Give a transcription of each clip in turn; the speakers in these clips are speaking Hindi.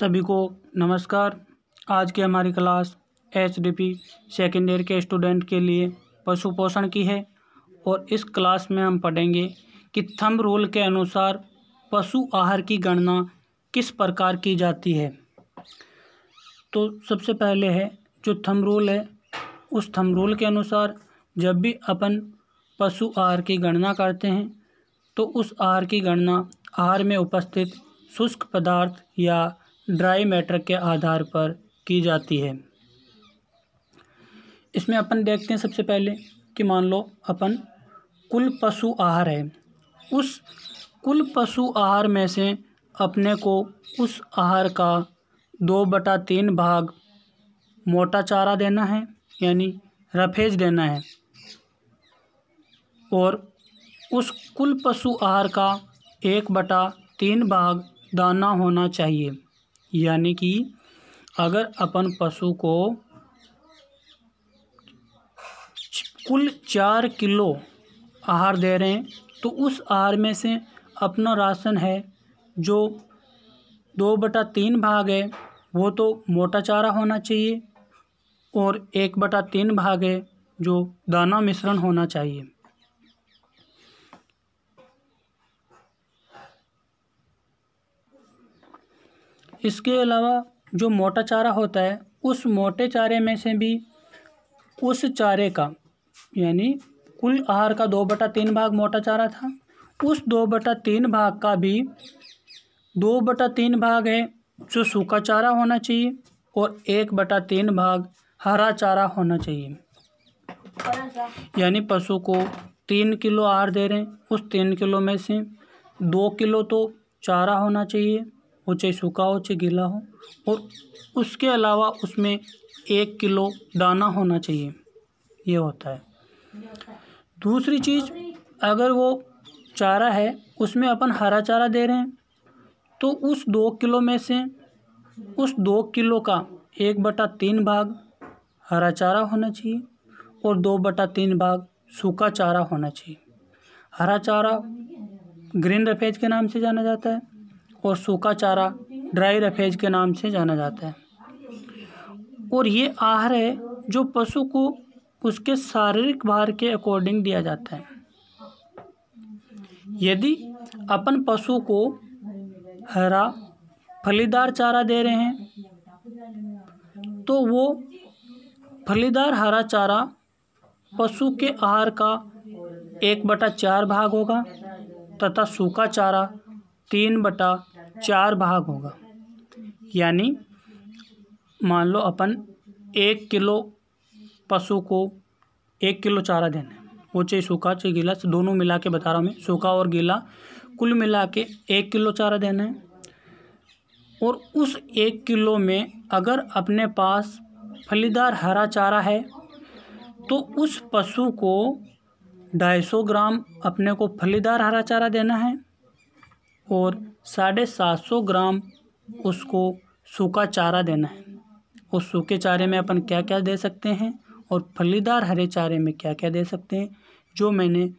सभी को नमस्कार आज की हमारी class H D P second year के स्टूडेंट के लिए पशु पोषण की है और इस क्लास में हम पढ़ेंगे कि थंब रूल के अनुसार पशु आहार की गणना किस प्रकार की जाती है तो सबसे पहले है जो थंब रूल है उस थंब रूल के अनुसार जब भी अपन पशु आहार की गणना करते हैं तो उस आहार की गणना आहार में उपस्थित शुष्क पदार्थ या ड्राई मैटर के आधार पर की जाती है इसमें अपन देखते हैं सबसे पहले कि मान लो अपन कुल पशु आहार है उस कुल पशु आहार में से अपने को उस आहार का दो बटा तीन भाग मोटा चारा देना है यानी रफेज देना है और उस कुल पशु आहार का एक बटा तीन भाग दाना होना चाहिए यानी कि अगर अपन पशु को कुल चार किलो आहार दे रहे हैं तो उस आहार में से अपना राशन है जो दो बटा तीन भाग है वो तो मोटा चारा होना चाहिए और एक बटा तीन भाग है जो दाना मिश्रण होना चाहिए इसके अलावा जो मोटा चारा होता है उस मोटे चारे में से भी उस चारे का यानी कुल आहार का दो बटा तीन भाग मोटा चारा था उस दो बटा तीन भाग का भी दो बटा तीन भाग है जो सूखा चारा होना चाहिए और एक बटा तीन भाग हरा चारा होना चाहिए यानी पशु को तीन किलो आहार दे रहे हैं उस तीन किलो में से दो किलो तो चारा होना चाहिए वो चाहे सूखा हो चाहे गीला हो और उसके अलावा उसमें एक किलो दाना होना चाहिए ये होता है दूसरी चीज़ अगर वो चारा है उसमें अपन हरा चारा दे रहे हैं तो उस दो किलो में से उस दो किलो का एक बटा तीन भाग हरा चारा होना चाहिए और दो बटा तीन भाग सूखा चारा होना चाहिए हरा चारा ग्रीन रफेज के नाम से जाना जाता है और सूखा चारा ड्राई रफेज के नाम से जाना जाता है और ये आहार है जो पशु को उसके शारीरिक भार के अकॉर्डिंग दिया जाता है यदि अपन पशु को हरा फलीदार चारा दे रहे हैं तो वो फलीदार हरा चारा पशु के आहार का एक बटा चार भाग होगा तथा सूखा चारा तीन बटा चार भाग होगा यानी मान लो अपन एक किलो पशु को एक किलो चारा देना है वो चाहे सूखा चाहे गीला दोनों मिला के बता रहा हूँ मैं सूखा और गीला कुल मिला के एक किलो चारा देना है और उस एक किलो में अगर अपने पास फलीदार हरा चारा है तो उस पशु को सौ ग्राम अपने को फलीदार हरा चारा देना है और साढ़े सात सौ ग्राम उसको सूखा चारा देना है उस सूखे चारे में अपन क्या क्या दे सकते हैं और फलीदार हरे चारे में क्या क्या दे सकते हैं जो मैंने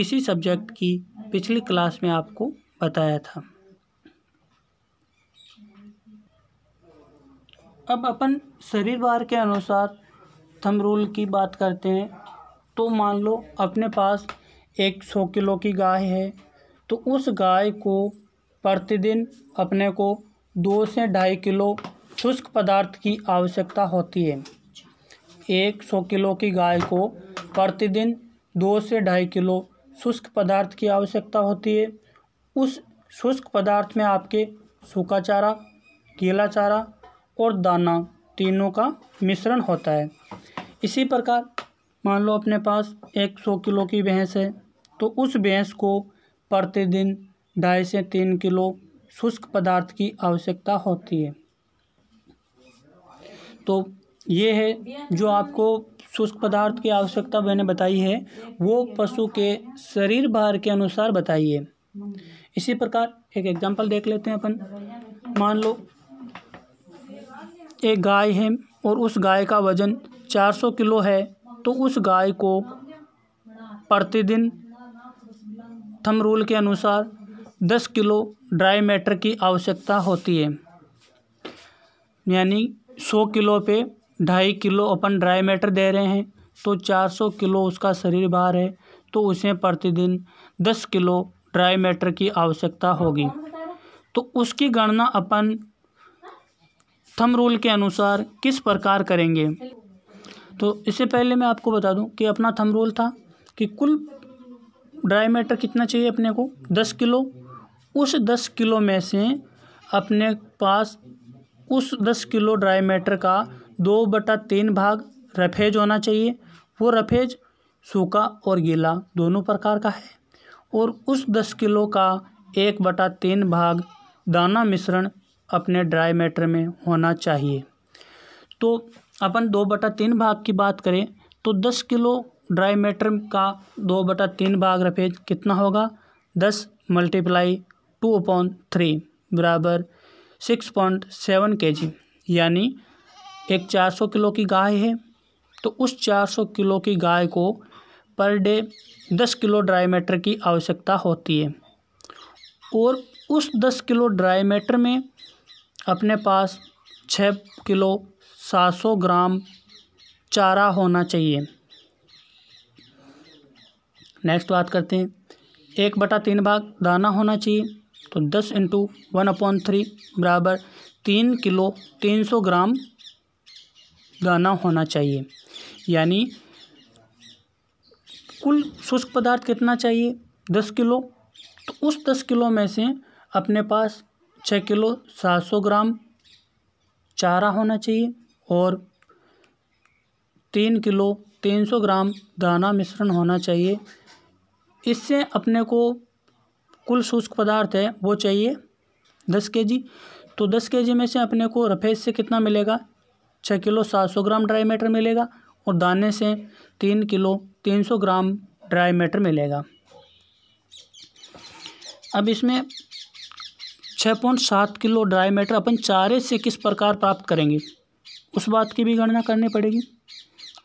इसी सब्जेक्ट की पिछली क्लास में आपको बताया था अब अपन शरीर भार के अनुसार थम रूल की बात करते हैं तो मान लो अपने पास एक सौ किलो की गाय है तो उस गाय को प्रतिदिन अपने को दो से ढाई किलो शुष्क पदार्थ की आवश्यकता होती है एक सौ किलो की गाय को प्रतिदिन दो से ढाई किलो शुष्क पदार्थ की आवश्यकता होती है उस शुष्क पदार्थ में आपके सूखा चारा केला चारा और दाना तीनों का मिश्रण होता है इसी प्रकार मान लो अपने पास एक सौ किलो की भैंस है तो उस भैंस को प्रतिदिन ढाई से तीन किलो शुष्क पदार्थ की आवश्यकता होती है तो ये है जो आपको शुष्क पदार्थ की आवश्यकता मैंने बताई है वो पशु के शरीर भार के अनुसार बताइए इसी प्रकार एक एग्जांपल देख लेते हैं अपन मान लो एक गाय है और उस गाय का वज़न 400 किलो है तो उस गाय को प्रतिदिन थम रूल के अनुसार दस किलो ड्राई मैटर की आवश्यकता होती है यानी सौ किलो पे ढाई किलो अपन ड्राई मैटर दे रहे हैं तो चार सौ किलो उसका शरीर भार है तो उसे प्रतिदिन दस किलो ड्राई मैटर की आवश्यकता होगी तो उसकी गणना अपन थम रूल के अनुसार किस प्रकार करेंगे तो इससे पहले मैं आपको बता दूं कि अपना थम रूल था कि कुल ड्राई मैटर कितना चाहिए अपने को दस किलो उस दस किलो में से अपने पास उस दस किलो ड्राई मैटर का दो बटा तीन भाग रफेज होना चाहिए वो रफेज सूखा और गीला दोनों प्रकार का है और उस दस किलो का एक बटा तीन भाग दाना मिश्रण अपने ड्राई मैटर में होना चाहिए तो अपन दो बटा तीन भाग की बात करें तो दस किलो ड्राई मेटर का दो बटा तीन भाग रफेज कितना होगा दस मल्टीप्लाई टू पॉइंट थ्री बराबर six point seven K G यानी एक चार सौ किलो की गाय है तो उस चार सौ किलो की गाय को पर डे दस किलो ड्राई मेटर की आवश्यकता होती है और उस दस किलो ड्राई मेटर में अपने पास छः किलो सात सौ ग्राम चारा होना चाहिए नेक्स्ट बात करते हैं एक बटा तीन भाग दाना होना चाहिए तो दस इंटू वन अपॉन थ्री बराबर तीन किलो तीन सौ ग्राम दाना होना चाहिए यानी कुल शुष्क पदार्थ कितना चाहिए दस किलो तो उस दस किलो में से अपने पास छः किलो सात सौ ग्राम चारा होना चाहिए और तीन किलो तीन सौ ग्राम दाना मिश्रण होना चाहिए इससे अपने को कुल शुष्क पदार्थ है वो चाहिए दस के जी तो दस के जी में से अपने को रफेज से कितना मिलेगा छः किलो सात सौ ग्राम ड्राई मैटर मिलेगा और दाने से तीन किलो तीन सौ ग्राम ड्राई मैटर मिलेगा अब इसमें छः पॉइंट सात किलो ड्राई मैटर अपन चारे से किस प्रकार प्राप्त करेंगे उस बात की भी गणना करनी पड़ेगी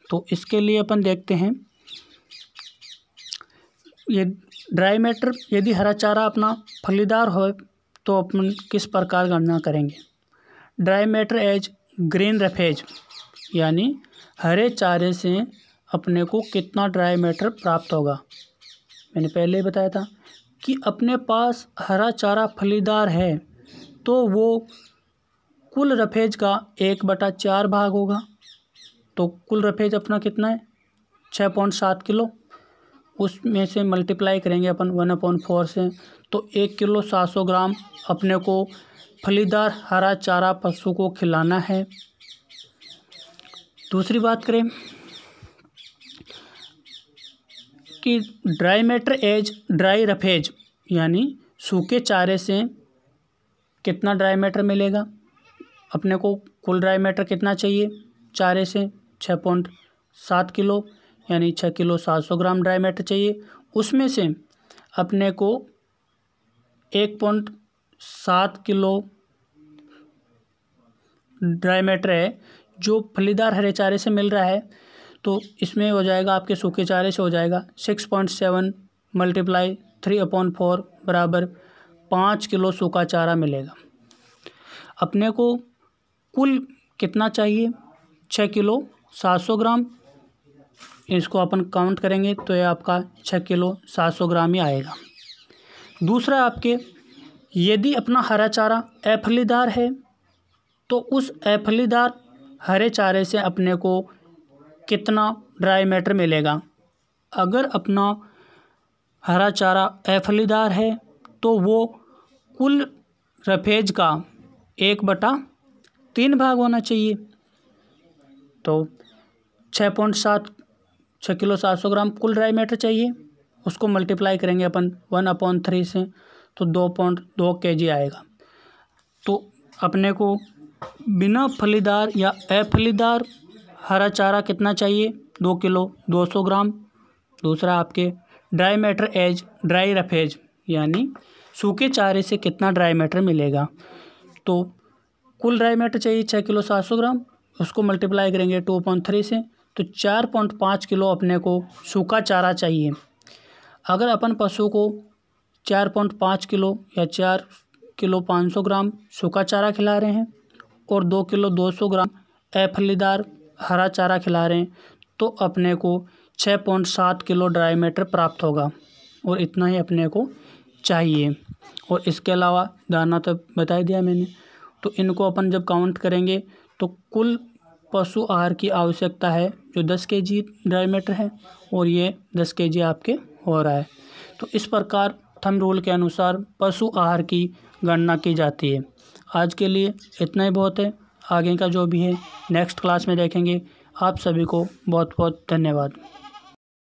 तो इसके लिए अपन देखते हैं ये ड्राई मैटर यदि हरा चारा अपना फलीदार हो तो अपन किस प्रकार गणना करेंगे dry matter as green roughage यानी हरे चारे से अपने को कितना ड्राई मैटर प्राप्त होगा मैंने पहले ही बताया था कि अपने पास हरा चारा फलीदार है तो वो कुल रफेज का एक बटा चार भाग होगा तो कुल रफेज अपना कितना है छः पॉइंट सात किलो उसमें से मल्टीप्लाई करेंगे अपन वन अपॉन फोर से तो एक किलो सात सौ ग्राम अपने को फलीदार हरा चारा पशु को खिलाना है दूसरी बात करें कि dry matter as dry roughage यानी सूखे चारे से कितना ड्राई मैटर मिलेगा अपने को कुल ड्राई मैटर कितना चाहिए चारे से छः पॉइंट सात किलो यानी छः किलो सात सौ ग्राम ड्राई मैटर चाहिए उसमें से अपने को एक पॉइंट सात किलो ड्राई मैटर है जो फलीदार हरे चारे से मिल रहा है तो इसमें हो जाएगा आपके सूखे चारे से हो जाएगा six point seven multiply three point four बराबर पाँच किलो सूखा चारा मिलेगा अपने को कुल कितना चाहिए छः किलो सात सौ ग्राम इसको अपन काउंट करेंगे तो ये आपका छः किलो सात सौ ग्राम ही आएगा दूसरा आपके यदि अपना हरा चारा एफलीदार है तो उस एफलीदार हरे चारे से अपने को कितना ड्राई मैटर मिलेगा अगर अपना हरा चारा एफलीदार है तो वो कुल रफेज का एक बटा तीन भाग होना चाहिए तो छः पॉइंट सात छः किलो सात सौ ग्राम कुल ड्राई मैटर चाहिए उसको मल्टीप्लाई करेंगे अपन वन अपॉन थ्री से तो दो पॉइंट दो के जी आएगा तो अपने को बिना फलीदार या अफलीदार हरा चारा कितना चाहिए दो किलो दो सौ ग्राम दूसरा आपके dry matter as dry roughage यानी सूखे चारे से कितना ड्राई मैटर मिलेगा तो कुल ड्राई मैटर चाहिए छः किलो सात सौ ग्राम उसको मल्टीप्लाई करेंगे टू पॉइंट थ्री से तो चार पॉइंट पाँच किलो अपने को सूखा चारा चाहिए अगर अपन पशु को चार पॉइंट पाँच किलो या चार किलो पाँच सौ ग्राम सूखा चारा खिला रहे हैं और दो किलो दो सौ ग्राम एफलीदार हरा चारा खिला रहे हैं तो अपने को छः पॉइंट सात किलो ड्राई मैटर प्राप्त होगा और इतना ही अपने को चाहिए और इसके अलावा दाना तो बता दिया मैंने तो इनको अपन जब काउंट करेंगे तो कुल पशु आहार की आवश्यकता है जो दस के जी ड्राई मैटर है और ये दस के जी आपके हो रहा है तो इस प्रकार थम रूल के अनुसार पशु आहार की गणना की जाती है आज के लिए इतना ही बहुत है आगे का जो भी है नेक्स्ट क्लास में देखेंगे आप सभी को बहुत बहुत धन्यवाद